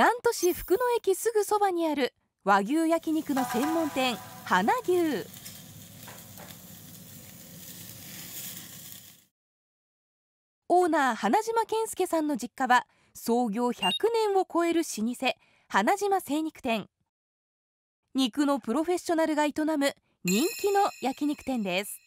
南砺市福野駅すぐそばにある和牛焼肉の専門店花牛オーナー花島健介さんの実家は創業100年を超える老舗花島精肉店肉のプロフェッショナルが営む人気の焼肉店です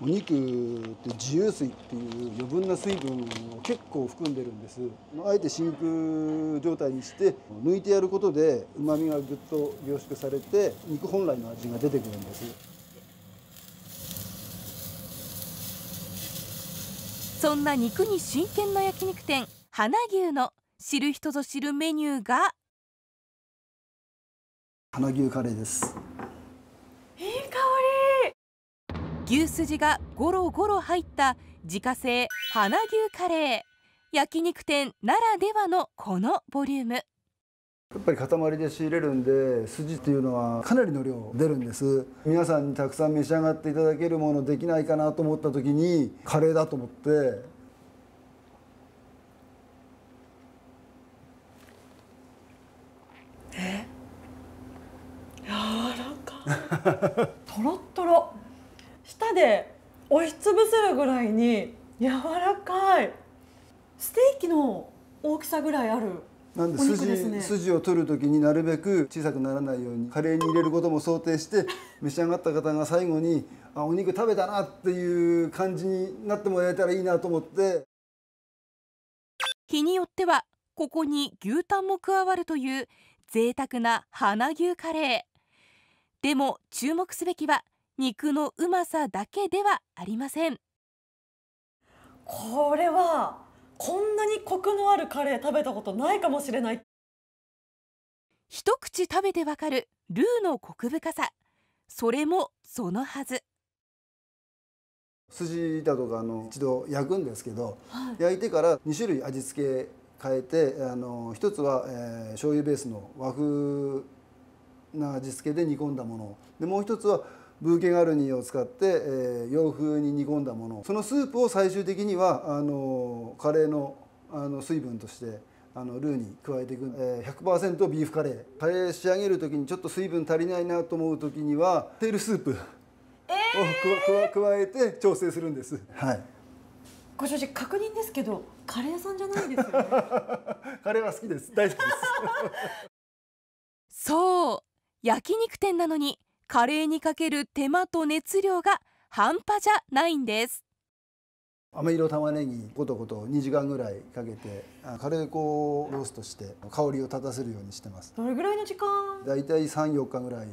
お肉って自由水っていう余分な水分結構含んでるんですあえて真空状態にして抜いてやることでうまみがぐっと凝縮されて肉本来の味が出てくるんですそんな肉に真剣な焼肉店花牛の知る人ぞ知るメニューが花牛カレーですいい香り牛すじがゴロゴロ入った自家製花牛カレー焼肉店ならではのこのボリュームやっぱり塊で仕入れるんで筋っていうのはかなりの量出るんです皆さんにたくさん召し上がっていただけるものできないかなと思った時にカレーだと思ってえ柔らかとろっとろ舌で押しつぶせるぐらいに柔らかいステーキの大きさぐらいあるなんで筋、ね、筋を取る時になるべく小さくならないようにカレーに入れることも想定して 召し上がった方が最後にあお肉食べたなっていう感じになってもらえたらいいなと思って日によってはここに牛タンも加わるという贅沢な花牛カレーでも注目すべきは肉のうまさだけではありませんこれはこんなにコクのあるカレー食べたことないかもしれない一口食べてわかるルーのコク深さそれもそのはず筋だとかあの一度焼くんですけど、はい、焼いてから2種類味付け変えてあの一つは、えー、醤油ベースの和風な味付けで煮込んだものでもう一つはブーケガルニーを使って、えー、洋風に煮込んだものそのスープを最終的にはあのカレーのあの水分としてあのルーに加えていく、えー、100%ビーフカレーカレー仕上げる時にちょっと水分足りないなと思う時にはテールスープを、えー、加えて調整するんです。はいご主人確認ですけどカレー屋さんじゃないですよ、ね、カレーは好きです大好きです そう焼肉店なのにカレーにかける手間と熱量が半端じゃないんです飴色玉ねぎごとごと2時間ぐらいかけてカレー粉をローストして香りを立たせるようにしてますどれぐらいの時間だいたい34日ぐらい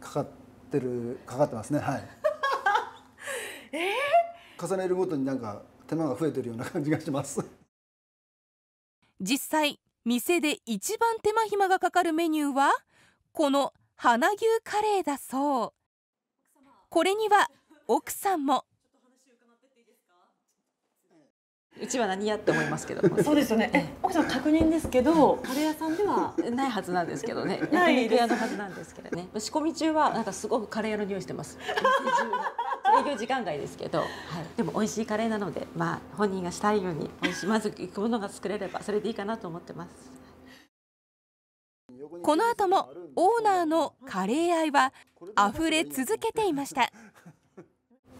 かかってるかかってますねはい えー、重ねるごとになんか手間が増えてるような感じがします実際店で一番手間暇がかかるメニューはこの花牛カレーだそうこれには奥さんもうちは何やって思いますけど。そうですよね。奥さん確認ですけど、カレー屋さんではないはずなんですけどね。ない。屋のはずなんですけどね。仕込み中はなんかすごくカレー屋の匂いしてます。営業時間外ですけど、はい、でも美味しいカレーなので、まあ本人がしたいように美味しいまずいくものが作れればそれでいいかなと思ってます。この後もオーナーのカレー愛は溢れ続けていました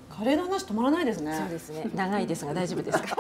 カレーの話止まらないですねそうですね長いですが大丈夫ですか